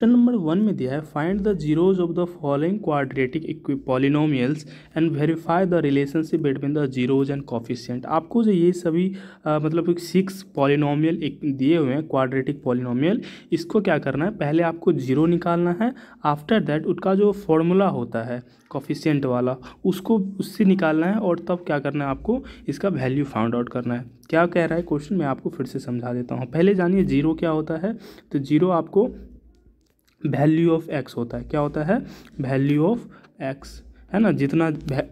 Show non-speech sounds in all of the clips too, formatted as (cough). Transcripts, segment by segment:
question number one में दिया है find the zeros of the following quadratic polynomials and verify the relationship between the zeros and coefficient आपको जो ये सभी आ, मतलब सिक्स पॉलिनोमियल एक दिए हुए हैं क्वाड्रेटिक पॉलिनोमियल इसको क्या करना है पहले आपको जीरो निकालना है आफ्टर दैट उसका जो फॉर्मूला होता है कॉफिशियंट वाला उसको उससे निकालना है और तब क्या करना है आपको इसका वैल्यू फाउंड आउट करना है क्या कह रहा है क्वेश्चन मैं आपको फिर से समझा देता हूँ पहले जानिए जीरो क्या होता है तो जीरो आपको वैल्यू ऑफ एक्स होता है क्या होता है वैल्यू ऑफ एक्स है ना जितना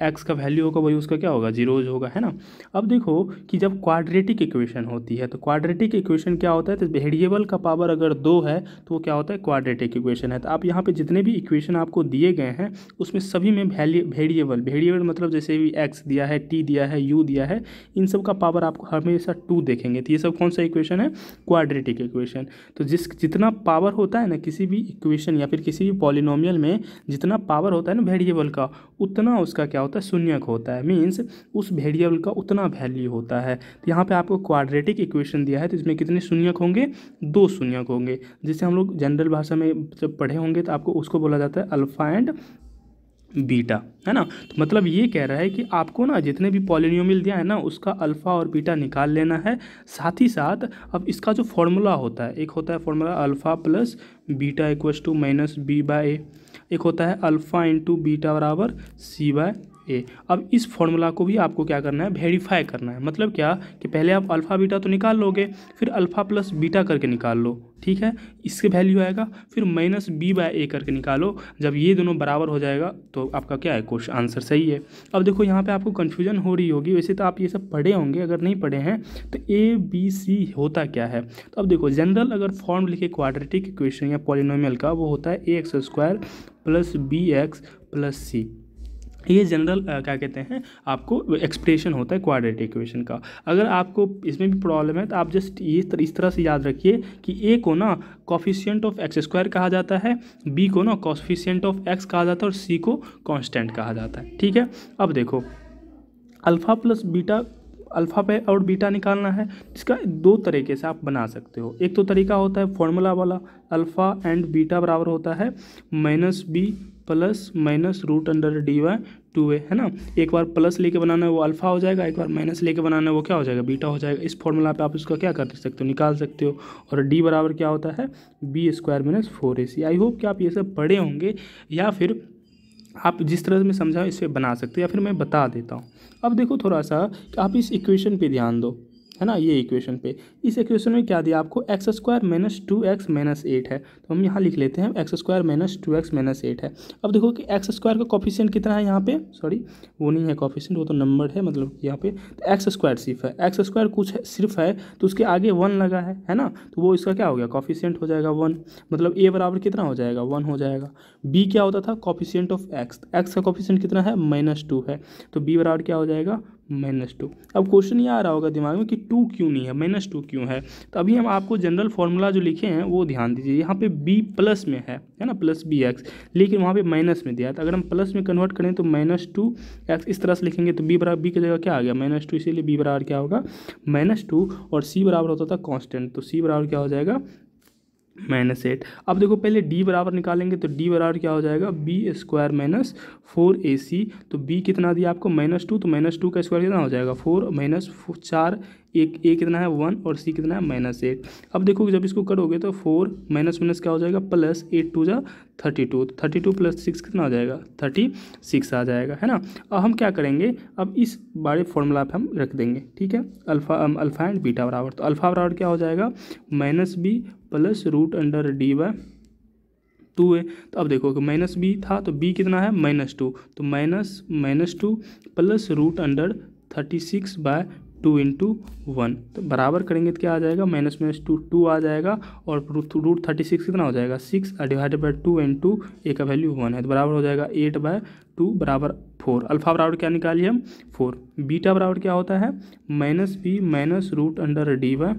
एक्स का वैल्यू होगा वही उसका क्या होगा जीरोज होगा है ना अब देखो कि जब क्वाड्रेटिक इक्वेशन होती है तो क्वाड्रेटिक इक्वेशन क्या होता है तो वेरिएबल का पावर अगर दो है तो वो क्या होता है क्वाड्रेटिक इक्वेशन है तो आप यहाँ पे जितने भी इक्वेशन आपको दिए गए हैं उसमें सभी में वैल्यू वेरिएबल वेरिएबल मतलब जैसे भी एक्स दिया है टी दिया है यू दिया है इन सब का पावर आपको हमेशा टू देखेंगे तो ये सब कौन सा इक्वेशन है क्वाड्रेटिक इक्वेशन तो जिस जितना पावर होता है ना किसी भी इक्वेशन या फिर किसी भी पॉलिनोमियल में जितना पावर होता है ना वेरिएबल का उतना उसका क्या होता है शून्यक होता है मीन्स उस वेरिएबल का उतना वैल्यू होता है तो यहाँ पर आपको क्वाड्रेटिक इक्वेशन दिया है तो इसमें कितने शून्यक होंगे दो शून्यक होंगे जिसे हम लोग जनरल भाषा में जब पढ़े होंगे तो आपको उसको बोला जाता है अल्फ़ा एंड बीटा है ना तो मतलब ये कह रहा है कि आपको ना जितने भी पॉलिनियोमिल दिया है ना उसका अल्फ़ा और बीटा निकाल लेना है साथ ही साथ अब इसका जो फॉर्मूला होता है एक होता है formula alpha plus beta equals to minus b by a एक होता है अल्फ़ा इंटू बीटा बराबर सी बाय ए अब इस फॉर्मूला को भी आपको क्या करना है वेरीफाई करना है मतलब क्या कि पहले आप अल्फ़ा बीटा तो निकाल लोगे फिर अल्फ़ा प्लस बीटा करके निकाल लो ठीक है इसके वैल्यू आएगा फिर माइनस बी बाय ए करके निकालो जब ये दोनों बराबर हो जाएगा तो आपका क्या है क्वेश्चन आंसर सही है अब देखो यहाँ पे आपको कन्फ्यूजन हो रही होगी वैसे तो आप ये सब पढ़े होंगे अगर नहीं पढ़े हैं तो ए बी सी होता क्या है तो अब देखो जनरल अगर फॉर्म लिखे क्वाड्रेटिक इक्वेशन या पॉलिनोमियल का वो होता है a x square plus b x plus c ये जनरल क्या कहते हैं आपको एक्सप्रेशन होता है क्वाड्रेटिक इक्वेशन का अगर आपको इसमें भी प्रॉब्लम है तो आप जस्ट ये तर, इस तरह से याद रखिए कि ए को ना कॉफिशियंट ऑफ एक्स स्क्वायर कहा जाता है बी को ना कॉफिशियंट ऑफ एक्स कहा जाता है और सी को कांस्टेंट कहा जाता है ठीक है अब देखो अल्फ़ा प्लस बीटा अल्फ़ा पे और बीटा निकालना है इसका दो तरीके से आप बना सकते हो एक तो तरीका होता है फॉर्मूला वाला अल्फ़ा एंड बीटा बराबर होता है minus b plus minus root under d by two a है ना एक बार प्लस लेके बनाना है वो अल्फा हो जाएगा एक बार माइनस लेके बनाना है वो क्या हो जाएगा बीटा हो जाएगा इस फॉर्मूला पे आप उसका क्या कर सकते हो निकाल सकते हो और डी बराबर क्या होता है b square minus four a c I hope कि आप ये सब पढ़े होंगे या फिर आप जिस तरह से मैं समझाऊँ इसे बना सकते हो या फिर मैं बता देता हूँ अब देखो थोड़ा सा आप इस इक्वेशन पे ध्यान दो है ना ये इक्वेशन पे इस इक्वेशन में क्या दिया आपको x square minus two x minus eight है तो हम यहाँ लिख लेते हैं x square minus two x minus eight है अब देखो कि एक्स स्क्वायर का कॉफिशियंट कितना है यहाँ पे सॉरी वो नहीं है कॉफिशियंट वो तो नंबर है मतलब यहाँ पे तो एक्स स्क्वायर सिर्फ है एक्स स्क्वायर कुछ है सिर्फ है तो उसके आगे वन लगा है है ना तो वो इसका क्या हो गया कॉफिशियंट हो जाएगा वन मतलब ए बराबर कितना हो जाएगा वन हो जाएगा बी क्या होता था कॉफिशियंट ऑफ एक्स एक्स का कॉफिशियंट कितना है माइनस टू है तो बी बराबर क्या हो जाएगा माइनस टू अब क्वेश्चन ये आ रहा होगा दिमाग में कि टू क्यों नहीं है माइनस टू क्यों है तो अभी हम आपको जनरल फार्मूला जो लिखे हैं वो ध्यान दीजिए यहाँ पे बी प्लस में है है ना प्लस बी एक्स लेकिन वहाँ पे माइनस में दिया है तो अगर हम प्लस में कन्वर्ट करें तो माइनस टू एक्स इस तरह से लिखेंगे तो बी बराबर बी की जगह क्या आ गया माइनस टू इसीलिए बी बराबर क्या होगा माइनस टू और सी बराबर होता था कॉन्स्टेंट तो सी बराबर क्या हो जाएगा माइनस एट अब देखो पहले डी बराबर निकालेंगे तो डी बराबर क्या हो जाएगा b square minus four a c तो बी कितना दिया आपको माइनस टू तो माइनस टू का स्क्वायर कितना हो जाएगा फोर माइनस चार एक ए कितना है वन और सी कितना है माइनस एट अब देखो जब इसको करोगे तो फोर माइनस माइनस क्या हो जाएगा प्लस एट टू जा thirty two thirty two plus six कितना हो जाएगा थर्टी सिक्स आ जाएगा है ना अब हम क्या करेंगे अब इस बारे फॉर्मूला पर हम रख देंगे ठीक है अल्फा अल्फा एंड बीटा बराबर तो अल्फा बराबर क्या हो जाएगा minus b plus root under d by two है तो अब देखो कि माइनस बी था तो बी कितना है माइनस टू तो minus minus two plus root under thirty six by two into one तो बराबर करेंगे तो क्या आ जाएगा माइनस माइनस टू टू आ जाएगा और रूट थर्टी सिक्स कितना हो जाएगा six divided by two into two a का वैल्यू वन है तो बराबर हो जाएगा एट बाय टू बराबर फोर अल्फा बराबर क्या निकालिए हम फोर बीटा बराबर क्या होता है minus b minus root under d by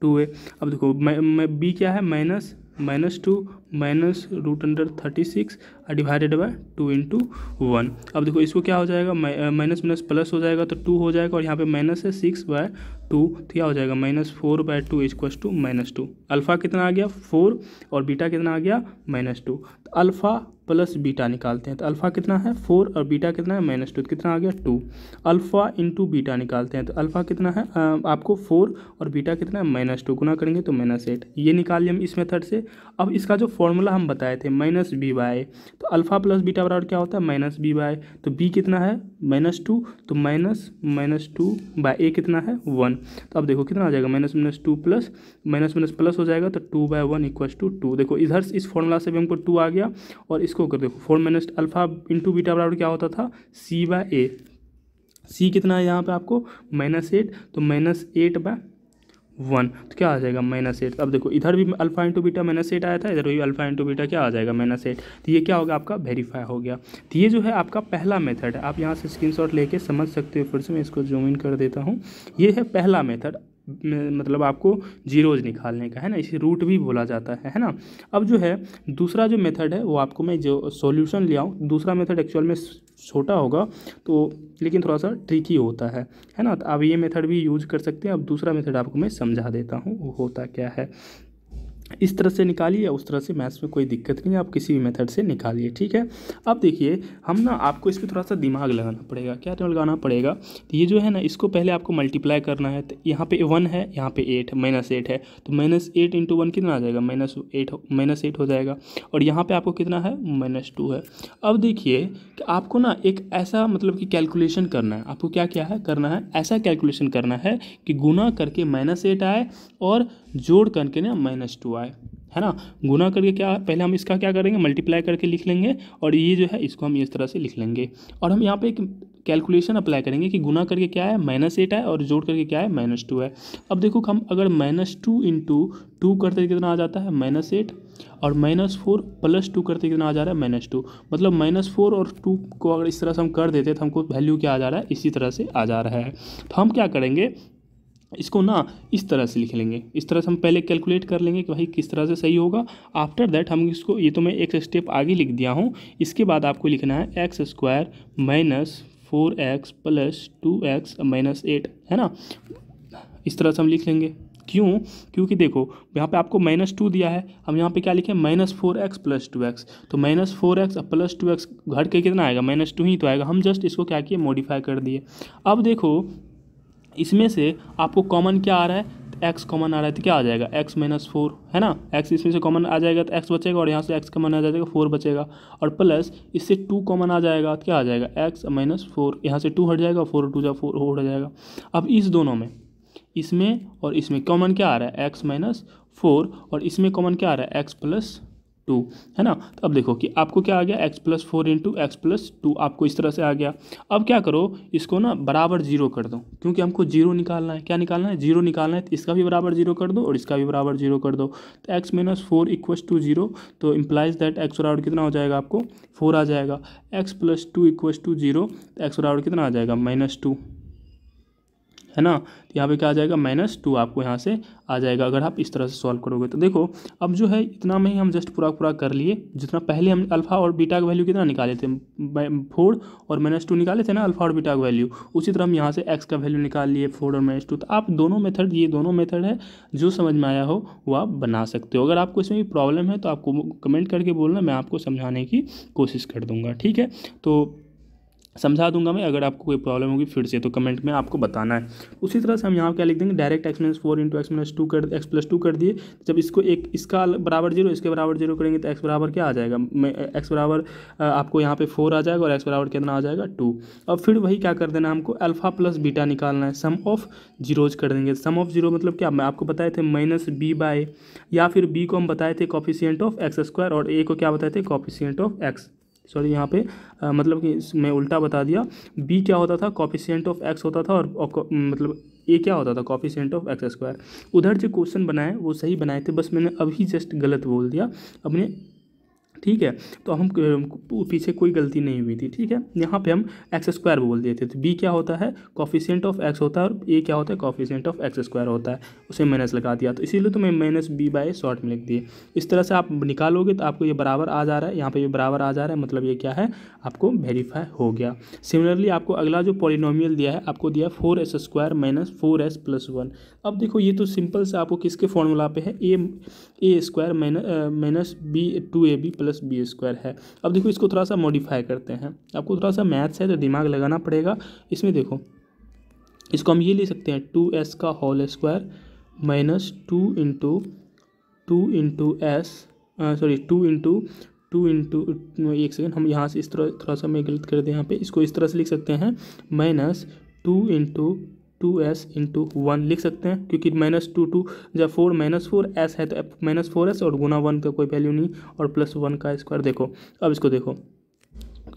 two a अब देखो मैं बी क्या है minus minus two minus root under thirty six और divided by two into one अब देखो इसको क्या हो जाएगा माइनस माइनस प्लस हो जाएगा तो टू हो जाएगा और यहाँ पे माइनस है सिक्स बाय टू तो क्या हो जाएगा माइनस फोर बाय टू इजक्वस टू माइनस टू अल्फ़ा कितना आ गया फोर और बीटा कितना आ गया माइनस टू तो अल्फ़ा प्लस बीटा निकालते हैं तो अल्फ़ा कितना है फोर और बीटा कितना है माइनस टू तो कितना आ गया टू अल्फ़ा इंटू बीटा निकालते हैं तो अल्फ़ा कितना है आपको फोर और बीटा कितना है माइनस टू गुना करेंगे तो माइनस एट ये निकाल लिया हम इस मेथड से अब इसका जो फॉर्मूला हम बताए थे माइनस बी बाय तो अल्फा प्लस बीटा बराबर क्या होता है माइनस बी बाय तो बी कितना है माइनस टू तो minus minus two by a कितना है वन तो अब देखो कितना आ जाएगा minus minus two plus minus minus plus हो जाएगा तो two by one equals to two two इधर इस फॉर्मूला से भी हमको टू आ गया और इसको कर देखो four minus alpha into beta बराबर क्या होता था सी बाय ए सी कितना है यहाँ पे आपको माइनस एट तो माइनस एट बाय वन तो क्या आ जाएगा माइनस एट अब देखो इधर भी alpha into beta minus eight आया था इधर भी अल्फा इंटू बीटा क्या आ जाएगा माइनस एट तो ये क्या होगा आपका वेरीफाई हो गया तो ये जो है आपका पहला मेथड है आप यहाँ से स्क्रीनशॉट लेके समझ सकते हो फिर से मैं इसको जूम इन कर देता हूँ ये है पहला मेथड मतलब आपको जीरोज निकालने का है ना इसे रूट भी बोला जाता है है ना अब जो है दूसरा जो मेथड है वो आपको मैं जो सॉल्यूशन ले आऊँ दूसरा मेथड एक्चुअल में छोटा होगा तो लेकिन थोड़ा सा ट्रिकी होता है है ना तो आप ये मेथड भी यूज कर सकते हैं अब दूसरा मेथड आपको मैं समझा देता हूँ वो होता क्या है इस तरह से निकालिए उस तरह से मैथ्स में कोई दिक्कत नहीं है आप किसी भी मेथड से निकालिए ठीक है अब देखिए हम ना आपको इस पर थोड़ा सा दिमाग लगाना पड़ेगा क्या लगाना पड़ेगा तो ये जो है ना इसको पहले आपको मल्टीप्लाई करना है तो यहाँ पे वन है यहाँ पे एट माइनस एट है तो माइनस एट इंटू वन कितना आ जाएगा माइनस एट माइनस एट हो जाएगा और यहाँ पर आपको कितना है माइनस टू है अब देखिए कि आपको ना एक ऐसा मतलब कि कैलकुलेशन करना है आपको क्या क्या है करना है ऐसा कैलकुलेशन करना है कि गुना करके माइनस एट आए और जोड़ करके ना माइनस टू आए हुआ है है ना गुना करके क्या पहले हम इसका क्या करेंगे मल्टीप्लाई करके लिख लेंगे और ये जो है इसको हम इस तरह से लिख लेंगे और हम यहाँ पे एक कैलकुलेशन अप्लाई करेंगे कि गुना करके क्या है माइनस एट है और जोड़ करके क्या है माइनस टू है अब देखो हम अगर माइनस टू इंटू टू करते कितना आ जाता है माइनस एट और माइनस फोर प्लस टू करते कितना आ जा रहा है माइनस टू मतलब माइनस फोर और टू को अगर इस तरह से हम कर देते तो हमको वैल्यू क्या आ जा रहा है इसी तरह से आ जा रहा है तो हम क्या करेंगे इसको ना इस तरह से लिख लेंगे इस तरह से हम पहले कैलकुलेट कर लेंगे कि भाई किस तरह से सही होगा आफ्टर दैट हम इसको ये तो मैं एक स्टेप आगे लिख दिया हूँ इसके बाद आपको लिखना है x square minus four x plus two x minus eight है ना इस तरह से हम लिख लेंगे क्यों क्योंकि देखो यहाँ पे आपको माइनस टू दिया है हम यहाँ पे क्या लिखें minus four x plus two x तो minus four x plus two x घट के कितना आएगा माइनस टू ही तो आएगा हम जस्ट इसको क्या किए मॉडिफाई कर दिए अब देखो इसमें से आपको कॉमन क्या आ रहा है एक्स कॉमन आ रहा है तो क्या आ जाएगा एक्स माइनस फोर है ना एक्स इसमें से कॉमन आ जाएगा तो एक्स बचेगा और यहाँ से एक्स कॉमन आ जाएगा फोर बचेगा और प्लस इससे टू कॉमन आ जाएगा तो क्या आ जाएगा एक्स माइनस फोर यहाँ से टू हट जाएगा फोर टू जा फोर हट जाएगा अब इस दोनों में इसमें और इसमें कॉमन क्या आ रहा है एक्स माइनस फोर और इसमें कॉमन क्या आ रहा है एक्स प्लस टू है ना तो अब देखो कि आपको क्या आ गया x plus four into x plus two आपको इस तरह से आ गया अब क्या करो इसको ना बराबर जीरो कर दो क्योंकि हमको जीरो निकालना है क्या निकालना है जीरो निकालना है तो इसका भी बराबर जीरो कर दो और इसका भी बराबर जीरो कर दो तो x minus four equals to zero तो इम्प्लाइज दैट एक्स बराबर कितना हो जाएगा आपको फोर आ जाएगा x plus two equals to zero तो एक्स बराबर कितना आ जाएगा माइनस टू है ना तो यहाँ पे क्या आ जाएगा माइनस टू आपको यहाँ से आ जाएगा अगर आप इस तरह से सॉल्व करोगे तो देखो अब जो है इतना में ही हम जस्ट पूरा पूरा कर लिए जितना पहले हम अल्फा और बीटा का वैल्यू कितना निकाले थे फोर और माइनस टू निकाले थे ना अल्फा और बीटा का वैल्यू उसी तरह हम यहाँ से एक्स का वैल्यू निकाल लिए फोर और माइनस टू तो आप दोनों मेथड ये दोनों मेथड है जो समझ में आया हो वो आप बना सकते हो अगर आपको इसमें भी प्रॉब्लम है तो आपको कमेंट करके बोलना मैं आपको समझाने की कोशिश कर दूँगा ठीक है तो समझा दूंगा मैं अगर आपको कोई प्रॉब्लम होगी फिर से तो कमेंट में आपको बताना है उसी तरह से हम यहाँ क्या लिख देंगे direct x minus four into x minus two कर एक्स प्लस टू कर दिए जब इसको एक इसका बराबर जीरो इसके बराबर जीरो करेंगे तो एक्स बराबर क्या आ जाएगा एक्स बराबर आपको यहाँ पे फोर आ जाएगा और एक्स बराबर कितना आ जाएगा टू अब फिर वही क्या कर देना है हमको अल्फा प्लस बीटा निकालना है सम ऑफ जीरोज कर देंगे सम ऑफ जीरो मतलब क्या मैं आपको बताए थे माइनस बी बाय या फिर बी को हम बताए थे कॉफिशियंट ऑफ एक्स स्क्वायर और ए को क्या बताए थे कॉफिशियंट ऑफ एक्स सॉरी यहाँ पे आ, मतलब कि मैं उल्टा बता दिया बी क्या होता था कॉफिशेंट ऑफ एक्स होता था और, और मतलब ए क्या होता था कॉफिशेंट ऑफ एक्स स्क्वायर उधर जो क्वेश्चन बनाए वो सही बनाए थे बस मैंने अभी जस्ट गलत बोल दिया अपने ठीक है तो हम पीछे कोई गलती नहीं हुई थी ठीक है यहाँ पे हम एक्स स्क्वायर बोल देते थे तो बी क्या होता है कॉफिशेंट ऑफ एक्स होता है और ए क्या होता है कॉफिशेंट ऑफ एक्स स्क्वायर होता है उसे माइनस लगा दिया तो इसीलिए तो मैं माइनस बी बाय शॉर्ट में लिख दिए इस तरह से आप निकालोगे तो आपको ये बराबर आ जा रहा है यहाँ पर ये बराबर आ जा रहा है मतलब ये क्या है आपको वेरीफाई हो गया सिमिलरली आपको अगला जो पॉलिनोमियल दिया है आपको दिया है four s square minus four s plus one अब देखो ये तो सिंपल से आपको किसके फॉर्मूला पे है a a square minus minus b two a b plus plus b square है अब देखो इसको थोड़ा सा मॉडिफाई करते हैं आपको थोड़ा सा मैथ्स है तो दिमाग लगाना पड़ेगा इसमें देखो इसको हम ये ले सकते हैं टू एस का whole square minus two into two into s sorry two into two into एक सेकेंड हम यहाँ से इस तरह थोड़ा सा मैं गलत कर दें यहाँ पे इसको इस तरह से लिख सकते हैं minus two into two s into one लिख सकते हैं क्योंकि माइनस टू टू जब फोर माइनस फोर एस है तो माइनस फोर एस और गुना वन का कोई वैल्यू नहीं और प्लस वन का स्क्वायर देखो अब इसको देखो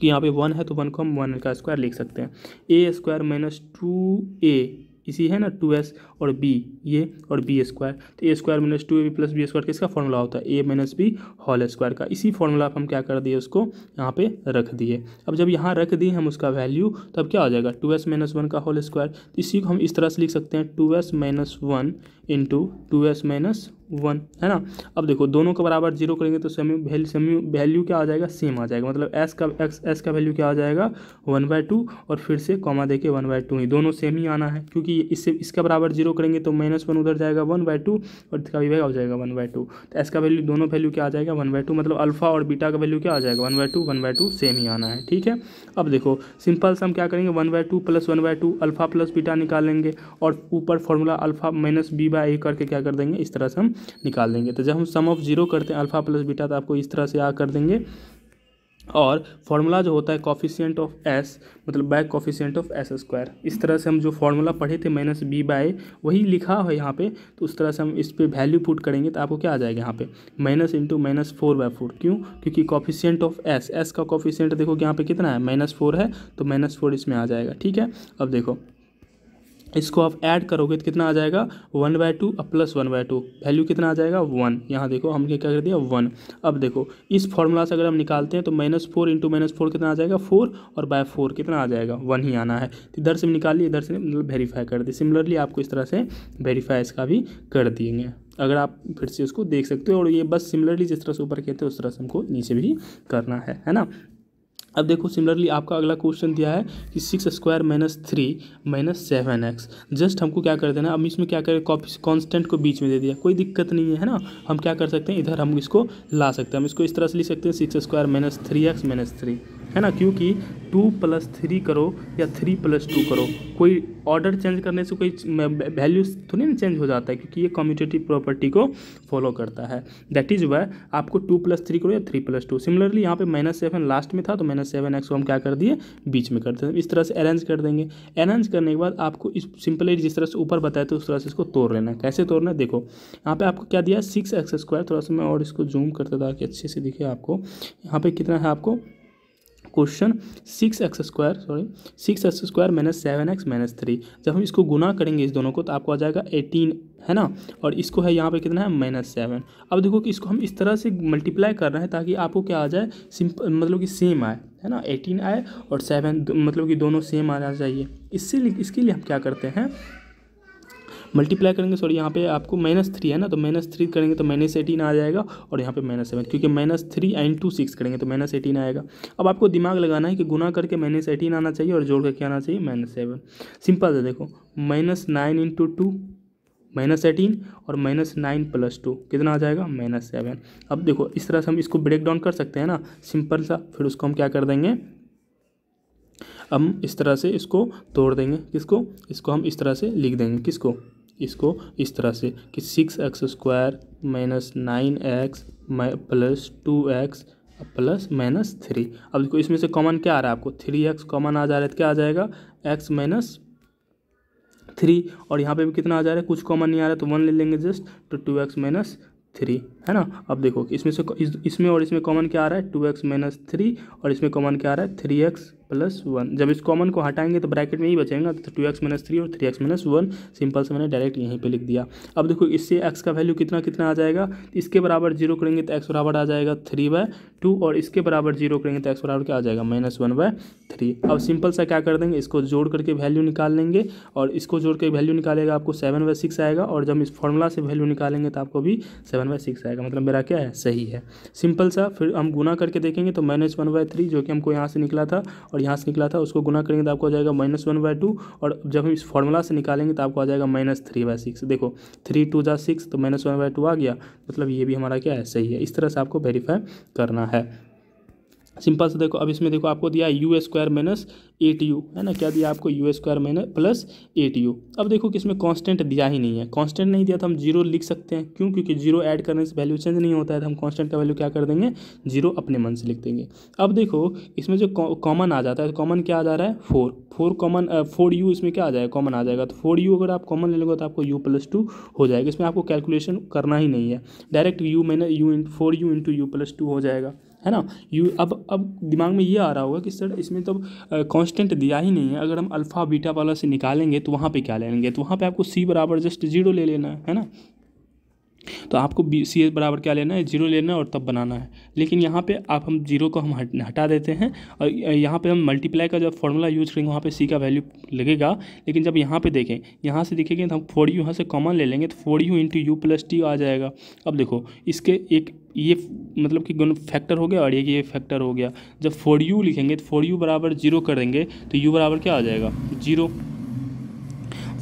कि यहाँ पे वन है तो वन को हम वन का स्क्वायर लिख सकते हैं a square minus two a इसी है ना टू एस और बी ये और बी स्क्वायर तो a square minus two a b plus b square किसका फॉर्मूला होता है a minus b whole square का इसी फॉर्मूला पर हम क्या कर दिए उसको यहाँ पे रख दिए अब जब यहाँ रख दिए हम उसका वैल्यू तो अब क्या हो जाएगा टू एस माइनस वन का होल स्क्वायर इसी को हम इस तरह से लिख सकते हैं two s minus one into two s minus one है ना अब देखो दोनों का बराबर जीरो करेंगे तो सेम वैल्यू सेमी वैल्यू क्या आ जाएगा सेम आ जाएगा मतलब एस का एक्स एस का वैल्यू क्या आ जाएगा वन बाय टू और फिर से कॉमा देके वन बाय टू ही दोनों सेम ही आना है क्योंकि इससे इसका बराबर जीरो करेंगे तो माइनस वन उधर जाएगा वन बाय टू और इसका विभाग हो जाएगा वन बाय टू तो एस का वैल्यू दोनों वैल्यू क्या आ जाएगा वन बाय टू मतलब अल्फा और बीटा का वैल्यू क्या आ जाएगा one by two one by two same ही आना है ठीक है अब देखो सिंपल से हम क्या करेंगे one by two plus one by two alpha plus beta निकालेंगे और ऊपर formula alpha minus b by a करके क्या कर देंगे इस तरह से हम निकाल देंगे तो जब हम सम ऑफ जीरो करते हैं अल्फा प्लस बीटा तो आपको इस तरह से आ कर देंगे और फार्मूला जो होता है कॉफिशियंट ऑफ एस मतलब by coefficient of s square इस तरह से हम जो फार्मूला पढ़े थे माइनस बी बाय वही लिखा है यहाँ पे तो उस तरह से हम इस पर वैल्यू पुट करेंगे तो आपको क्या आ जाएगा यहाँ पे minus into minus four by four क्यों क्योंकि कॉफिशियंट ऑफ एस एस का कॉफिशियंट देखो यहाँ पे कितना है माइनस फोर है तो माइनस फोर इसमें आ जाएगा ठीक है अब देखो इसको आप ऐड करोगे तो कितना आ जाएगा वन बाय टू और plus one by two value कितना आ जाएगा वन यहाँ देखो हमने क्या कर दिया वन अब देखो इस फॉर्मूला से अगर हम निकालते हैं तो minus four into minus four कितना आ जाएगा फोर और बाय फोर कितना आ जाएगा वन ही आना है तो इधर से निकाल लिए इधर से वेरीफाई कर दी सिमिलरली आपको इस तरह से वेरीफाई इसका भी कर देंगे अगर आप फिर से उसको देख सकते हो और ये बस सिमिलरली जिस तरह से ऊपर कहते हैं उस तरह से हमको नीचे भी करना है है ना अब देखो सिमिलरली आपका अगला क्वेश्चन दिया है कि six square minus three minus seven x just हमको क्या कर देना अब इसमें क्या करें कॉपी कॉन्स्टेंट को बीच में दे दिया कोई दिक्कत नहीं है है ना हम क्या कर सकते हैं इधर हम इसको ला सकते हैं हम इसको इस तरह से लिख सकते हैं six square minus three x minus three है ना क्योंकि टू प्लस थ्री करो या थ्री प्लस टू करो कोई ऑर्डर चेंज करने से कोई वैल्यू थोड़ी ना चेंज हो जाता है क्योंकि ये कम्यूटेटिव प्रॉपर्टी को फॉलो करता है दैट इज वाई आपको टू प्लस थ्री करो या थ्री प्लस टू सिमिलरली यहाँ पे माइनस सेवन लास्ट में था तो माइनस सेवन एक्स को हम क्या कर दिए बीच में कर देंगे इस तरह से अरेंज कर देंगे अरेंज करने के बाद आपको इस सिंपली जिस तरह से ऊपर बताया था उस तरह से इसको तोड़ लेना है कैसे तोड़ना है देखो यहाँ पर आपको क्या दिया सिक्स एक्स स्क्वायर थोड़ा सा मैं और इसको जूम करता था कि अच्छे से दिखे आपको यहाँ पर कितना है आपको question six x square sorry six x square minus seven x minus three जब हम इसको गुना करेंगे इस दोनों को तो आपको आ जाएगा एटीन है ना और इसको है यहाँ पे कितना है माइनस सेवन अब देखो कि इसको हम इस तरह से मल्टीप्लाई कर रहे हैं ताकि आपको क्या आ जाए सिंपल मतलब कि सेम आए है ना एटीन आए और सेवन मतलब कि दोनों सेम आना चाहिए इससे इसके लिए हम क्या करते हैं मल्टीप्लाई करेंगे सॉरी यहाँ पे आपको माइनस थ्री है ना तो माइनस थ्री करेंगे तो माइनस एटीन आ जाएगा और यहाँ पे माइनस सेवन क्योंकि minus three and two six करेंगे तो माइनस एटीन आएगा अब आपको दिमाग लगाना है कि गुना करके माइनस एटीन आना चाहिए और जोड़ करके आना चाहिए माइनस सेवन सिंपल है देखो minus nine into two minus eighteen और माइनस नाइन प्लस टू कितना आ जाएगा माइनस सेवन अब देखो इस तरह से हम इसको ब्रेक डाउन कर सकते हैं ना सिंपल सा फिर उसको हम क्या कर देंगे हम इस तरह से इसको तोड़ देंगे किसको इसको हम इस तरह से लिख देंगे किसको इसको इस तरह से कि six x square minus nine x plus two x plus minus three अब देखो इसमें से कॉमन क्या आ रहा है आपको थ्री एक्स कॉमन आ जा रहा है तो क्या आ जाएगा एक्स माइनस थ्री और यहाँ पे भी कितना आ जा रहा है कुछ कॉमन नहीं आ रहा है तो वन ले लेंगे जस्ट तो टू एक्स माइनस थ्री है ना अब देखो इसमें से इसमें और इसमें कॉमन क्या आ रहा है टू एक्स माइनस थ्री और इसमें कॉमन क्या आ रहा है थ्री एक्स प्लस वन जब इस कॉमन को हटाएंगे तो ब्रैकेट में ही बचेगा तो टू एक्स माइनस थ्री और three x minus one simple से मैंने डायरेक्ट यहीं पे लिख दिया अब देखो इससे एक्स का वैल्यू कितना कितना आ जाएगा इसके बराबर जीरो करेंगे तो एक्स बराबर आ जाएगा थ्री बाय टू और इसके बराबर जीरो करेंगे तो एक्स बराबर क्या आ जाएगा माइनस वन बाय थ्री अब सिंपल सा क्या कर देंगे इसको जोड़ करके वैल्यू निकाल लेंगे और इसको जोड़ के वैल्यू निकालेगा आपको सेवन बाय सिक्स आएगा और जब इस फॉर्मूला से वैल्यू निकालेंगे तो आपको भी सेवन बाय सिक्स आएगा जाएगा मतलब मेरा क्या है सही है सिंपल सा फिर हम गुना करके देखेंगे तो माइनस वन बाय थ्री जो कि हमको यहाँ से निकला था और यहाँ से निकला था उसको गुना करेंगे तो आपको आ जाएगा माइनस वन बाय टू और जब हम इस फॉर्मूला से निकालेंगे तो आपको आ जाएगा माइनस थ्री बाय सिक्स देखो थ्री टू जा सिक्स तो माइनस वन बाय टू आ गया मतलब ये भी हमारा क्या है सही है इस तरह से आपको वेरीफाई करना है सिंपल से देखो अब इसमें देखो आपको दिया u square minus eight u है ना क्या दिया आपको u square minus plus eight u अब देखो कि इसमें कांस्टेंट दिया ही नहीं है कांस्टेंट नहीं दिया तो हम जीरो लिख सकते हैं क्यों क्योंकि जीरो ऐड करने से वैल्यू चेंज नहीं होता है तो हम कांस्टेंट का वैल्यू क्या कर देंगे जीरो अपने मन से लिख देंगे अब देखो इसमें जो कॉमन आ जाता है तो कॉमन क्या आ जा रहा है four four common four u इसमें क्या आ जाएगा कॉमन आ जाएगा तो फोर यू अगर आप कॉमन ले लोगे तो आपको यू प्लस टू हो जाएगा इसमें आपको कैलकुलेशन करना ही नहीं है direct u minus u four u into u plus two हो जाएगा है ना यू अब अब दिमाग में ये आ रहा होगा कि सर इसमें तो कांस्टेंट दिया ही नहीं है अगर हम अल्फ़ा बीटा वाला से निकालेंगे तो वहाँ पे क्या लेंगे तो वहाँ पे आपको सी बराबर जस्ट जीरो ले लेना है ना तो आपको बी सी एस बराबर क्या लेना है जीरो लेना है और तब बनाना है लेकिन यहाँ पे आप हम जीरो को हम हटा देते हैं और यहाँ पे हम मल्टीप्लाई का जब फॉर्मूला यूज करेंगे वहाँ पे सी का वैल्यू लगेगा लेकिन जब यहाँ पे देखें यहाँ से देखेंगे तो हम फोर यू यहाँ से कॉमन ले लेंगे तो four u into u plus t आ जाएगा अब देखो इसके एक ये मतलब कि गुण फैक्टर हो गया और ये ये फैक्टर हो गया जब फोर यू लिखेंगे तो फोर यू बराबर जीरो करेंगे तो यू बराबर क्या आ जाएगा जीरो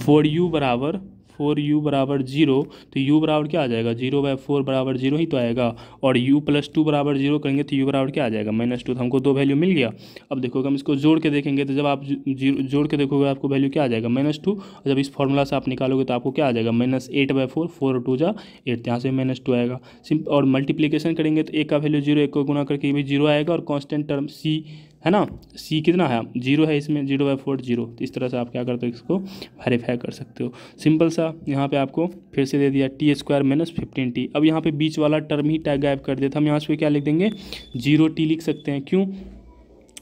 फोर यू बराबर फोर यू बराबर जीरो तो यू बराबर क्या आ जाएगा जीरो बाय फोर बराबर जीरो ही तो आएगा और यू प्लस टू बराबर जीरो करेंगे तो यू बराबर क्या आ जाएगा माइनस टू तो हमको दो वैल्यू मिल गया अब देखोगे हम इसको जोड़ के देखेंगे तो जब आप जीरो जोड़ के देखोगे आपको वैल्यू क्या आ जाएगा माइनस टू और जब इस फॉर्मूला से आप निकालोगे तो आपको क्या आ जाएगा minus eight by four four two जा एट तो यहाँ से माइनस टू आएगा सिंप और मल्टीप्लीकेशन करेंगे तो एक का वैल्यू जीरो एक को गुना करके भी जीरो आएगा और कॉन्स्टेंट टर्म सी है ना सी कितना है जीरो है इसमें जीरो बाई फोर जीरो तो इस तरह से आप क्या करते हो इसको वेरीफाई कर सकते हो सिंपल सा यहाँ पे आपको फिर से दे दिया t square minus fifteen t अब यहाँ पे बीच वाला टर्म ही टैग गायब कर देता हम यहाँ से क्या लिख देंगे जीरो टी लिख सकते हैं क्यों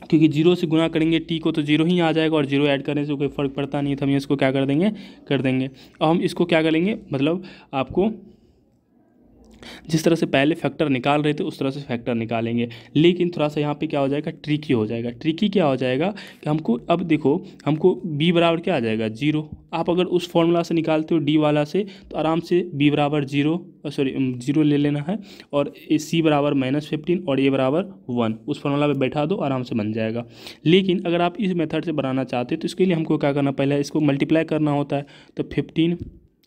क्योंकि जीरो से गुना करेंगे टी को तो जीरो ही आ जाएगा और जीरो ऐड करने से कोई फ़र्क पड़ता नहीं तो हम इसको क्या कर देंगे कर देंगे अब हम इसको क्या करेंगे मतलब आपको जिस तरह से पहले फैक्टर निकाल रहे थे उस तरह से फैक्टर निकालेंगे लेकिन थोड़ा सा यहाँ पे क्या हो जाएगा ट्रिकी हो जाएगा ट्रिकी क्या हो जाएगा कि हमको अब देखो हमको बी बराबर क्या आ जाएगा जीरो आप अगर उस फॉर्मूला से निकालते हो डी वाला से तो आराम से बी बराबर जीरो सॉरी जीरो ले लेना है और ए सी बराबर माइनस फिफ्टीन और ए बराबर वन उस फॉर्मूला पर बैठा दो आराम से बन जाएगा लेकिन अगर आप इस मेथड से बनाना चाहते हो तो इसके लिए हमको क्या करना पहले इसको मल्टीप्लाई करना होता है तो फिफ्टीन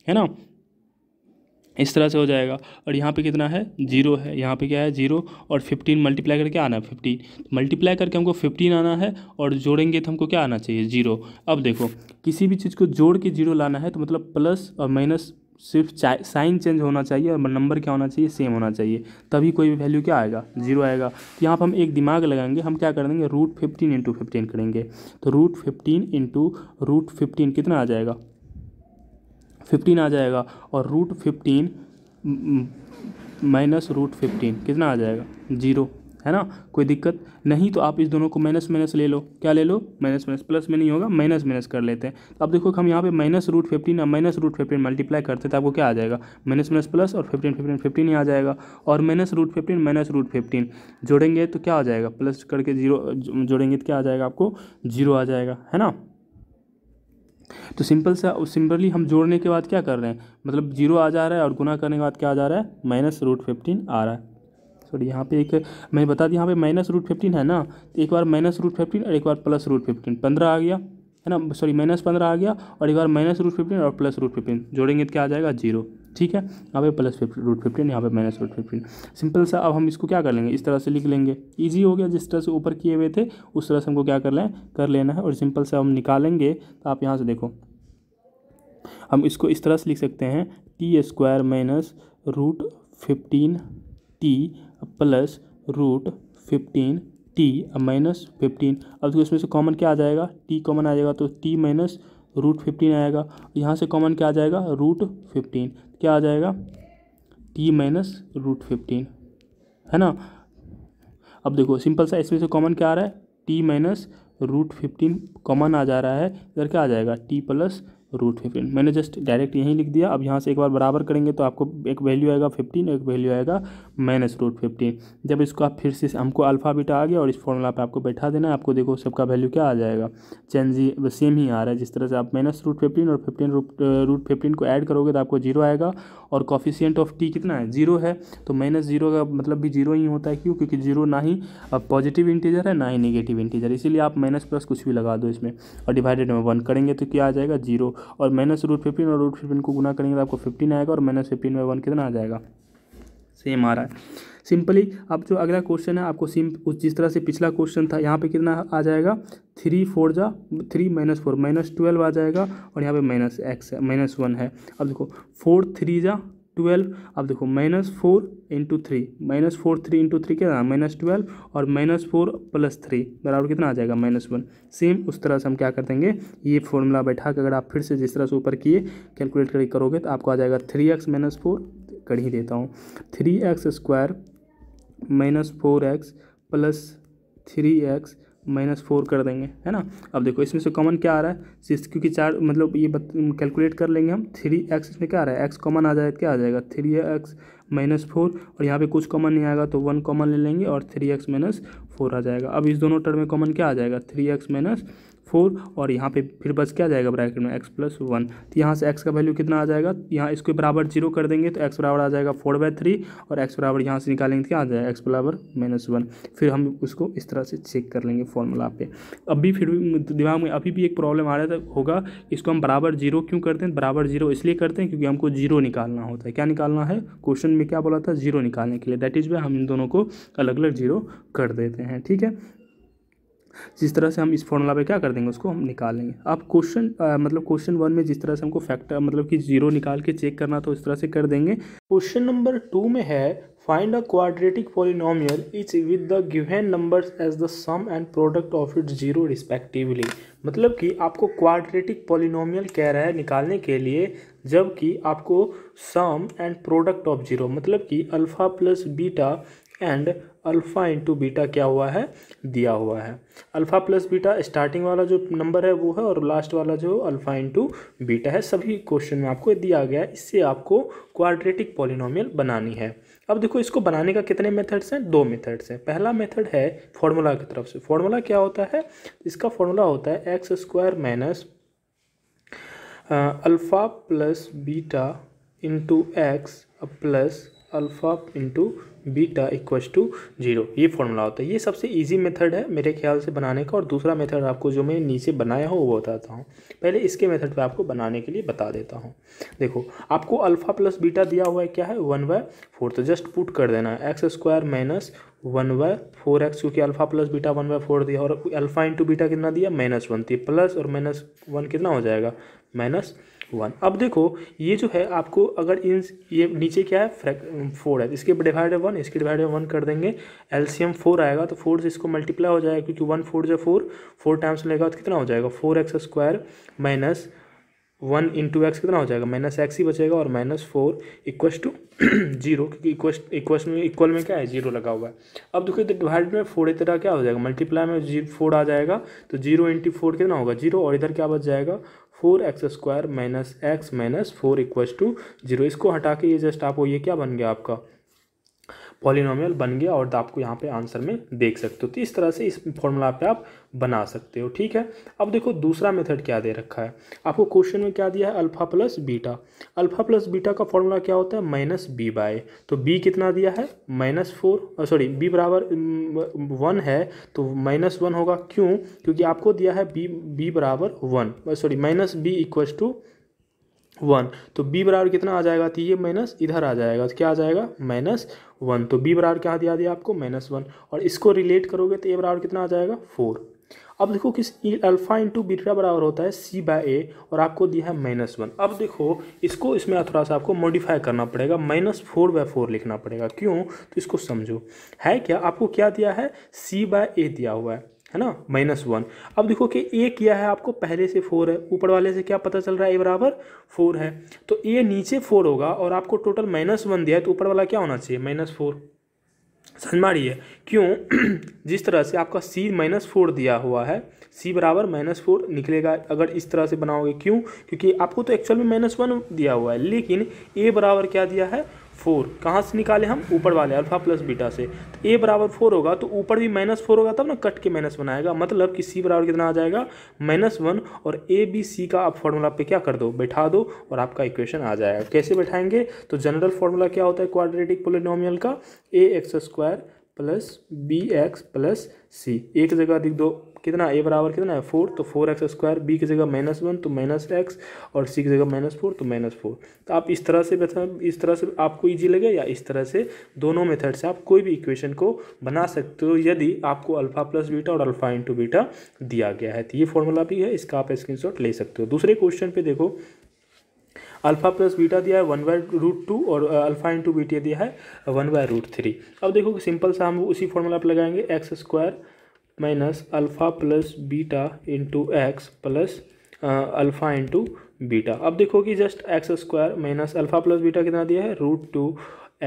है ना इस तरह से हो जाएगा और यहाँ पे कितना है जीरो है यहाँ पे क्या है जीरो और फिफ्टीन मल्टीप्लाई करके आना है फिफ्टीन मल्टीप्लाई करके हमको फिफ्टीन आना है और जोड़ेंगे तो हमको क्या आना चाहिए जीरो अब देखो किसी भी चीज़ को जोड़ के जीरो लाना है तो मतलब प्लस और माइनस सिर्फ साइन चेंज होना चाहिए और नंबर क्या होना चाहिए सेम होना चाहिए तभी कोई भी वैल्यू क्या आएगा जीरो आएगा तो यहाँ पर हम एक दिमाग लगाएंगे हम क्या कर देंगे रूट फिफ्टीन इंटू फिफ्टीन करेंगे तो root fifteen into root fifteen कितना आ जाएगा फिफ्टीन आ जाएगा और root fifteen minus root fifteen कितना आ जाएगा जीरो है ना कोई दिक्कत नहीं तो आप इस दोनों को माइनस माइनस ले लो क्या ले लो माइनस माइनस प्लस में नहीं होगा माइनस माइनस कर लेते हैं तो अब देखो हम यहाँ पे माइनस रूट फिफ्टीन और माइनस रूट फिफ्टीन मल्टीप्लाई करते तो आपको क्या आ जाएगा माइनस माइनस प्लस और फिफ्टीन फिफ्टीन फिफ्टीन ही आ जाएगा और minus root fifteen minus root fifteen जोड़ेंगे तो क्या आ जाएगा प्लस करके जीरो जोड़ेंगे तो क्या आ जाएगा आपको जीरो आ जाएगा है ना तो सिंपल सा सिंपली हम जोड़ने के बाद क्या कर रहे हैं मतलब जीरो आ जा रहा है और गुना करने के बाद क्या आ जा रहा है माइनस रूट फिफ्टीन आ रहा है सॉरी यहाँ पे एक मैंने बता दी यहाँ पे माइनस रूट फिफ्टीन है ना तो एक बार माइनस रूट फिफ्टीन और एक बार प्लस रूट फिफ्टीन पंद्रह आ गया है ना सॉरी माइनस पंद्रह आ गया और एक बार माइनस रूट फिफ्टीन और प्लस रूट फिफ्टीन जोड़ेंगे तो क्या आ जाएगा जीरो ठीक है यहाँ पे प्लस फिफ्टी रूट फिफ्टीन यहाँ पे माइनस रूट फिफ्टीन सिंपल सा अब हम इसको क्या कर लेंगे इस तरह से लिख लेंगे इजी हो गया जिस तरह से ऊपर किए हुए थे उस तरह से हमको क्या कर लें कर लेना है और सिंपल से हम निकालेंगे तो आप यहाँ से देखो हम इसको इस तरह से लिख सकते हैं t square minus root fifteen t plus root fifteen t अब माइनस फिफ्टीन अब तो इसमें से कॉमन क्या आ जाएगा टी कॉमन आ जाएगा तो टी माइनस रूट फिफ्टीन आएगा यहाँ से कॉमन क्या आ जाएगा रूट फिफ्टीन क्या आ जाएगा टी माइनस रूट फिफ्टीन है ना अब देखो सिंपल सा इसमें से कॉमन क्या आ रहा है t minus root fifteen common आ जा रहा है इधर क्या आ जाएगा टी प्लस रूट फिफ्टीन मैंने जस्ट डायरेक्ट यहीं लिख दिया अब यहाँ से एक बार बराबर करेंगे तो आपको एक वैल्यू आएगा फिफ्टीन एक वैल्यू आएगा माइनस रूट फिफ्टीन जब इसको आप फिर से हमको अल्फा बीटा आ गया और इस फॉर्मूला पे आपको बैठा देना है आपको देखो सबका वैल्यू क्या आ जाएगा चेंज ही सेम ही आ रहा है जिस तरह से आप माइनस रूट फिफ्टीन और फिफ्टीन रूट रूट फिफ्टीन को ऐड करोगे तो आपको जीरो आएगा और कॉफिशियंट ऑफ टी कितना है जीरो है तो माइनस जीरो का मतलब भी जीरो ही होता है क्यों क्योंकि जीरो ना ही पॉजिटिव इंटीजर है ना ही निगेटिव इंटीजर इसीलिए आप माइनस प्लस कुछ भी लगा दो इसमें और डिवाइडेड में वन करेंगे तो क्या आ जाएगा जीरो और माइनस रूट फिफ्टीन और रूट फिफ्टीन को गुना करेंगे तो आपको फिफ्टीन आएगा और माइनस फिफ्टीन बाई वन कितना आ जाएगा सेम आ रहा है सिंपली अब जो अगला क्वेश्चन है आपको सिम उस जिस तरह से पिछला क्वेश्चन था यहाँ पे कितना आ जाएगा थ्री फोर जा three minus four minus twelve आ जाएगा और यहाँ पे माइनस एक्स है माइनस वन है अब देखो फोर थ्री जा ट्वेल्व अब देखो minus four into three minus four three into three क्या माइनस ट्वेल्व और माइनस फोर प्लस थ्री बराबर कितना आ जाएगा माइनस वन सेम उस तरह से हम क्या कर देंगे ये फॉर्मूला बैठा के अगर आप फिर से जिस तरह से ऊपर किए कैलकुलेट करके करोगे तो आपको आ जाएगा थ्री एक्स माइनस फोर कर ही देता हूँ three x square minus four x plus three x minus four कर देंगे है ना अब देखो इसमें से कॉमन क्या आ रहा है सिक्स क्योंकि चार मतलब ये कैलकुलेट कर लेंगे हम थ्री एक्स इसमें क्या आ रहा है एक्स कॉमन आ जाएगा तो क्या आ जाएगा थ्री एक्स माइनस फोर और यहाँ पे कुछ कॉमन नहीं आएगा तो वन कॉमन ले लेंगे और थ्री एक्स माइनस फोर आ जाएगा अब इस दोनों टर्म में कॉमन क्या आ जाएगा थ्री एक्स माइनस फोर और यहाँ पे फिर बच क्या जाएगा ब्रैकेट में एक्स प्लस वन तो यहाँ से एक्स का वैल्यू कितना आ जाएगा यहाँ इसको बराबर जीरो कर देंगे तो एक्स बराबर आ जाएगा फोर बाय थ्री और एक्स बराबर यहाँ से निकालेंगे तो क्या आ जाएगा एक्स बराबर माइनस वन फिर हम उसको इस तरह से चेक कर लेंगे फॉर्मूला पे अभी फिर भी दिमाग में अभी भी एक प्रॉब्लम आ रहा था होगा इसको हम बराबर जीरो क्यों करते हैं बराबर जीरो इसलिए करते हैं क्योंकि हमको जीरो निकालना होता है क्या निकालना है क्वेश्चन में क्या बोला था जीरो निकालने के लिए दैट इज वे हम इन दोनों को अलग अलग जीरो कर देते हैं ठीक है जिस तरह से हम इस फॉर्मूला पे क्या कर देंगे उसको हम निकाल लेंगे आप क्वेश्चन मतलब क्वेश्चन वन में जिस तरह से हमको फैक्टर मतलब कि जीरो निकाल के चेक करना तो इस तरह से कर देंगे क्वेश्चन नंबर टू में है find a quadratic polynomial each with the given numbers as the sum and product of it zero respectively मतलब कि आपको क्वाड्रेटिक पोलिनोमियल कह रहा है निकालने के लिए जबकि आपको sum and product of zero मतलब कि alpha plus beta and alpha into beta क्या हुआ है दिया हुआ है अल्फ़ा प्लस बीटा स्टार्टिंग वाला जो नंबर है वो है और लास्ट वाला जो अल्फ़ा इंटू बीटा है सभी क्वेश्चन में आपको दिया गया है इससे आपको क्वाड्रेटिक पॉलिनोमियल बनानी है अब देखो इसको बनाने का कितने मेथड्स हैं दो मेथड्स हैं पहला मेथड है फॉर्मूला की तरफ से फॉर्मूला क्या होता है इसका फॉर्मूला होता है x square minus alpha plus beta into x plus alpha into beta equals to zero ये फॉर्मूला होता है ये सबसे इजी मेथड है मेरे ख्याल से बनाने का और दूसरा मेथड आपको जो मैं नीचे बनाया हो वो बताता हूँ पहले इसके मेथड पे आपको बनाने के लिए बता देता हूँ देखो आपको अल्फ़ा प्लस बीटा दिया हुआ है क्या है वन बाय फोर तो जस्ट पुट कर देना है x square minus one by four x क्योंकि alpha plus beta one by four दिया और अल्फ़ा इंटू बीटा कितना दिया माइनस वन थी प्लस और माइनस वन कितना हो जाएगा माइनस वन अब देखो ये जो है आपको अगर इन ये नीचे क्या है फ्रैक फोर है इसके डिवाइड वन इसके डिवाइड वन कर देंगे एलसीएम फोर आएगा तो फोर से इसको मल्टीप्लाई हो जाएगा क्योंकि वन फोर जो फोर फोर टाइम्स लेगा तो कितना हो जाएगा four x square minus one into x कितना हो जाएगा माइनस एक्स ही बचेगा और minus four equal to zero क्योंकि इक्वस में इक्वल में क्या है जीरो लगा हुआ है अब देखो इधर डिवाइड में फोर इतना क्या हो जाएगा मल्टीप्लाई में जी फोर आ जाएगा तो जीरो इंटू फोर कितना होगा जीरो और इधर क्या बच जाएगा four x square minus x minus four equals to zero इसको हटा के ये जस्ट आप हो ये क्या बन गया आपका पॉलिनोमियल बन गया और आपको यहाँ पे आंसर में देख सकते हो तो इस तरह से इस फॉर्मूला पे आप बना सकते हो ठीक है अब देखो दूसरा मेथड क्या दे रखा है आपको क्वेश्चन में क्या दिया है alpha plus beta alpha plus beta का फॉर्मूला क्या होता है माइनस बी बाय तो बी कितना दिया है माइनस फोर सॉरी बी बराबर वन है तो माइनस वन होगा क्यों क्योंकि आपको दिया है बी बी बराबर one sorry minus b equals to one तो बी बराबर कितना आ जाएगा तो ये माइनस इधर आ जाएगा तो क्या आ जाएगा माइनस वन तो बी बराबर क्या दिया दिया आपको माइनस वन और इसको रिलेट करोगे तो ए बराबर कितना आ जाएगा फोर अब देखो किस अल्फ़ा इंटू बीटा बराबर होता है सी बाय ए और आपको दिया है माइनस वन अब देखो इसको इसमें थोड़ा सा आपको मॉडिफाई करना पड़ेगा माइनस फोर बाय फोर लिखना पड़ेगा क्यों तो इसको समझो है क्या आपको क्या दिया है सी बाय ए दिया हुआ है है ना माइनस वन अब देखो कि ए किया है आपको पहले से फोर है ऊपर वाले से क्या पता चल रहा है ए बराबर फोर है तो ए नीचे फोर होगा और आपको टोटल माइनस वन दिया है तो ऊपर वाला क्या होना चाहिए माइनस फोर समझ मारिए क्यों (clears throat) जिस तरह से आपका सी माइनस फोर दिया हुआ है सी बराबर माइनस फोर निकलेगा अगर इस तरह से बनाओगे क्यों क्योंकि आपको तो एक्चुअल में माइनस वन दिया हुआ है लेकिन ए बराबर क्या दिया है फोर कहाँ से निकाले हम ऊपर वाले अल्फा प्लस बीटा से तो ए बराबर फोर होगा तो ऊपर भी माइनस फोर होगा तब ना कट के माइनस वन आएगा मतलब कि सी बराबर कितना आ जाएगा माइनस वन और ए बी सी का आप फॉर्मूला पे क्या कर दो बैठा दो और आपका इक्वेशन आ जाएगा कैसे बैठाएंगे तो जनरल फॉर्मूला क्या होता है क्वाड्रेटिक पोलिनोमियल का a x square plus b x plus c एक जगह लिख दो कितना ए बराबर कितना है फोर तो फोर एक्स स्क्वायर बी की जगह माइनस वन तो माइनस एक्स और सी की जगह माइनस फोर तो माइनस फोर तो आप इस तरह से इस तरह से आपको ईजी लगे या इस तरह से दोनों मेथड से आप कोई भी इक्वेशन को बना सकते हो यदि आपको अल्फा प्लस बीटा और अल्फा इंटू बीटा दिया गया है तो ये फॉर्मूला भी है इसका आप स्क्रीनशॉट ले सकते हो दूसरे क्वेश्चन पर देखो अल्फा प्लस बीटा दिया है वन बाय रूट टू और अल्फा इंटू बीटा दिया है वन बाय रूट थ्री अब देखो कि सिंपल सा हम उसी फॉर्मूला पर लगाएंगे x square minus alpha plus beta into x plus alpha into beta अब देखो कि just x square minus alpha plus beta कितना दिया है रूट टू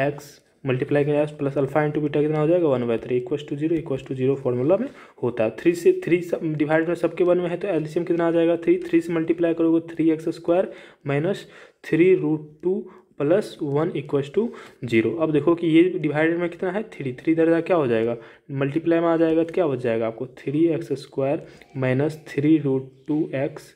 एक्स मल्टीप्लाई किया प्लस अल्फा इंटू बीटा कितना हो जाएगा one by three equals to zero equals to zero formula में होता है थ्री से थ्री डिवाइड में सबके वन में है तो एल्शियम कितना आ जाएगा थ्री थ्री से मल्टीप्लाई करोगे three x square minus three root two plus one equals to zero अब देखो कि ये डिवाइडेड में कितना है थ्री थ्री इधर क्या हो जाएगा मल्टीप्लाई में आ जाएगा तो क्या हो जाएगा आपको three x square minus three root two x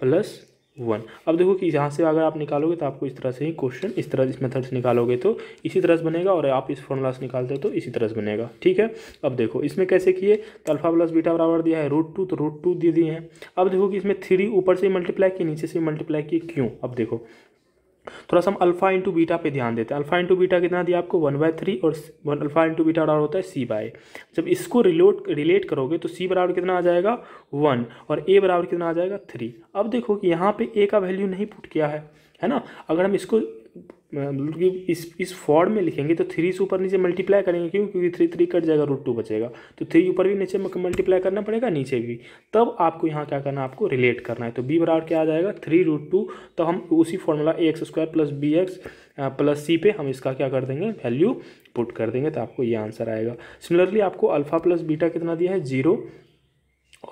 plus one अब देखो कि यहाँ से अगर आप निकालोगे तो आपको इस तरह से ही क्वेश्चन इस तरह इस मेथड से निकालोगे तो इसी तरह से बनेगा और आप इस फॉर्मूला से निकालते हो तो इसी तरह से बनेगा ठीक है अब देखो इसमें कैसे किए तो अल्फा प्लस बीटा बराबर दिया है रूट टू तो रूट टू दे दिए हैं अब देखो कि इसमें थ्री ऊपर से मल्टीप्लाई किए नीचे से मल्टीप्लाई किए क्यों अब देखो थोड़ा सा हम अल्फा इंटू बीटा पे ध्यान देते हैं अल्फा इंटू बीटा कितना दिया आपको वन बाय थ्री और वन अल्फा इंटू बीटा बराबर होता है सी बाय जब इसको रिलोट रिलेट करोगे तो सी बराबर कितना आ जाएगा वन और ए बराबर कितना आ जाएगा थ्री अब देखो कि यहाँ पे ए का वैल्यू नहीं पुट किया है है ना अगर हम इसको मतलब कि इस इस फॉर्म में लिखेंगे तो थ्री से ऊपर नीचे मल्टीप्लाई करेंगे क्यों क्योंकि थ्री थ्री कट जाएगा रूट टू बचेगा तो थ्री ऊपर भी नीचे मल्टीप्लाई करना पड़ेगा नीचे भी तब आपको यहाँ क्या करना है आपको रिलेट करना है तो बी बराबर क्या आ जाएगा थ्री रूट टू तो हम उसी formula a x square plus b x plus c पे हम इसका क्या कर देंगे वैल्यू पुट कर देंगे तो आपको ये आंसर आएगा सिमिलरली आपको अल्फा प्लस बीटा कितना दिया है जीरो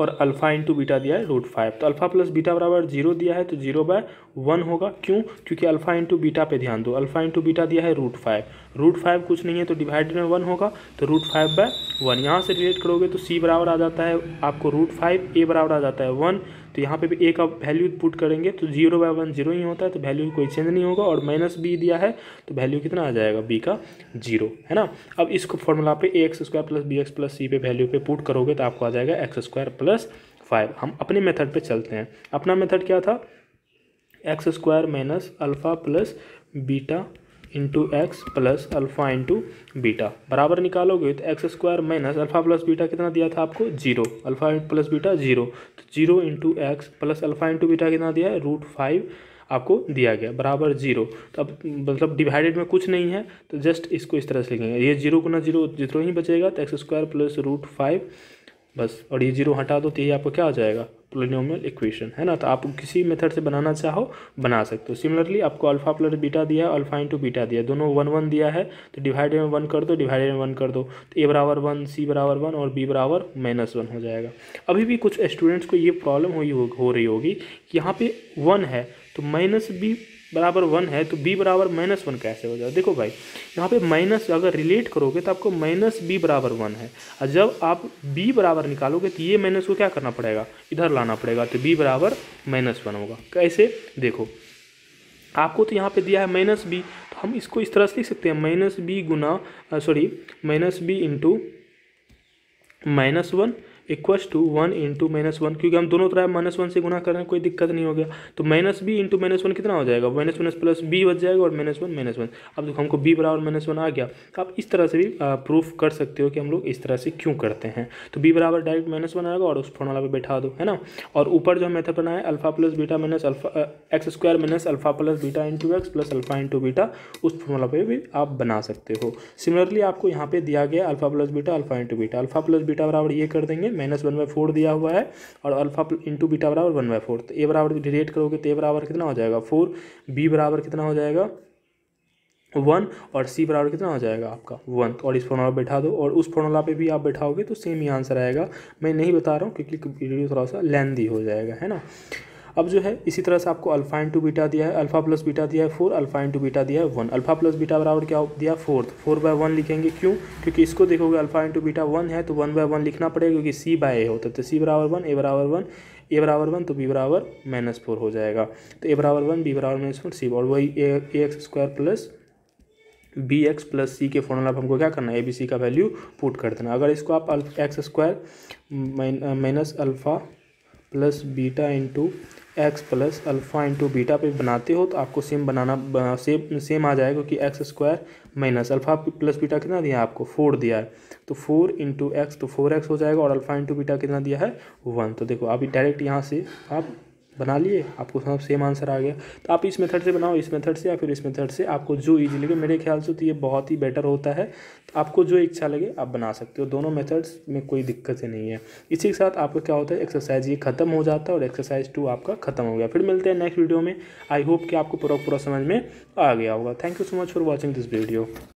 और अल्फ़ा इंटू बीटा दिया है रूट फाइव तो अल्फ़ा प्लस बीटा बराबर जीरो दिया है तो जीरो बाय वन होगा क्यों क्योंकि अल्फ़ा इंटू बीटा पे ध्यान दो अल्फ़ा इंटू बीटा दिया है रूट फाइव रूट फाइव कुछ नहीं है तो डिवाइड में वन होगा तो रूट फाइव बाय वन यहाँ से रिलेट करोगे तो सी बराबर आ जाता है आपको रूट फाइव ए बराबर आ जाता है वन तो यहाँ पे भी ए का वैल्यू पुट करेंगे तो जीरो बाई वन जीरो ही होता है तो वैल्यू कोई चेंज नहीं होगा और माइनस बी दिया है तो वैल्यू कितना आ जाएगा बी का जीरो है ना अब इसको फॉर्मूला पे a x square plus b x plus c पे वैल्यू पे पुट करोगे तो आपको आ जाएगा एक्स स्क्वायर प्लस फाइव हम अपने मेथड पर चलते हैं अपना मेथड क्या था x square minus alpha plus beta into x plus alpha into beta बराबर निकालोगे तो x square minus alpha plus beta कितना दिया था आपको zero alpha plus beta zero तो zero into x plus alpha into beta कितना दिया है रूट फाइव आपको दिया गया बराबर जीरो तो अब मतलब डिवाइडेड में कुछ नहीं है तो जस्ट इसको इस तरह से लिखेंगे ये जीरो गुना जीरो जितना ही बचेगा तो x square plus root five बस और ये जीरो हटा दो तो ये आपको क्या हो जाएगा पोलिनोमियल इक्वेशन है ना तो आप किसी मेथड से बनाना चाहो बना सकते हो सिमिलरली आपको अल्फा प्लस बीटा दिया अल्फा इंटू बीटा दिया दोनों वन वन दिया है तो डिवाइडेड में वन कर दो डिवाइडेड में वन कर दो तो ए बराबर वन सी बराबर वन और बी बराबर माइनस वन हो जाएगा अभी भी कुछ स्टूडेंट्स को ये प्रॉब्लम हो, हो रही होगी कि यहाँ पे वन है तो माइनस बी बराबर वन है तो बी बराबर माइनस वन कैसे हो जाए देखो भाई यहाँ पे माइनस अगर रिलेट करोगे तो आपको माइनस बी बराबर वन है और जब आप बी बराबर निकालोगे तो ये माइनस को क्या करना पड़ेगा इधर लाना पड़ेगा तो बी बराबर माइनस वन होगा कैसे देखो आपको तो यहाँ पे दिया है माइनस बी तो हम इसको इस तरह से लिख सकते हैं माइनस बी गुना sorry minus b into minus one equals to one into minus one क्योंकि हम दोनों तरह माइनस वन से गुना कर रहे हैं कोई दिक्कत नहीं हो गया तो minus b into minus one कितना हो जाएगा माइनस माइनस प्लस बी बच जाएगा और माइनस वन माइनस वन अब देखो हमको बी बराबर माइनस वन आ गया तो आप इस तरह से भी प्रूफ कर सकते हो कि हम लोग इस तरह से क्यों करते हैं तो बी बराबर डायरेक्ट माइनस वन आएगा और उस फॉर्मूला पर बैठा दो है ना और ऊपर जो मेथड बनाए alpha plus beta minus alpha x square minus alpha plus beta into x plus alpha into beta उस फॉर्मूला पर भी आप बना सकते हो सिमिलरली आपको यहाँ पे दिया गया alpha plus beta alpha into beta alpha plus beta बराबर ये कर देंगे माइनस वन बाई फोर दिया हुआ है और अल्फा इंटू बीटा बराबर वन बाई फोर तो ए बराबर डिरेट करोगे तो ए बराबर कितना हो जाएगा फोर बी बराबर कितना हो जाएगा वन और सी बराबर कितना हो जाएगा आपका वन तो और इस फॉर्मूला बैठा दो और उस फॉर्मूला पे भी आप बैठाओगे तो सेम ही आंसर आएगा मैं नहीं बता रहा हूँ क्योंकि वीडियो थोड़ा सा लेंदी हो जाएगा है ना अब जो है इसी तरह से आपको अल्फा इंटू बीटा दिया है अल्फा प्लस बीटा दिया है फोर अल्फा इंटू बीटा दिया है वन अल्फा प्लस बीटा बराबर क्या दिया फोर्थ फोर बाय वन लिखेंगे क्यों क्योंकि इसको देखोगे अल्फा इंटू बीटा वन है तो वन बाय वन लिखना पड़ेगा क्योंकि सी बाय ए होता है तो सी बराबर वन ए बराबर वन ए बराबर वन तो बी बराबर माइनस फोर हो जाएगा तो ए बराबर वन बी बराबर माइनस फोर सी और वही a x square plus b x plus c के फॉर्मूला पर हमको क्या करना है ए बी सी का वैल्यू पुट कर देना अगर इसको आप x square minus alpha plus beta into x plus alpha into beta पे बनाते हो तो आपको सेम बनाना सेम सेम आ जाएगा क्योंकि x square minus alpha plus beta कितना दिया है आपको फोर दिया है तो फोर इंटू एक्स तो फोर एक्स हो जाएगा और अल्फ़ा इंटू बीटा कितना दिया है वन तो देखो अभी डायरेक्ट यहाँ से आप बना लिए आपको सब सेम आंसर आ गया तो आप इस मेथड से बनाओ इस मेथड से या फिर इस मेथड से आपको जो ईजी लगे मेरे ख्याल से तो ये बहुत ही बेटर होता है तो आपको जो इच्छा लगे आप बना सकते हो दोनों मेथड्स में कोई दिक्कत ही नहीं है इसी के साथ आपका क्या होता है एक्सरसाइज ये खत्म हो जाता है और एक्सरसाइज टू आपका खत्म हो गया फिर मिलते हैं नेक्स्ट वीडियो में आई होप कि आपको पूरा पूरा समझ में आ गया होगा thank you so much for watching this video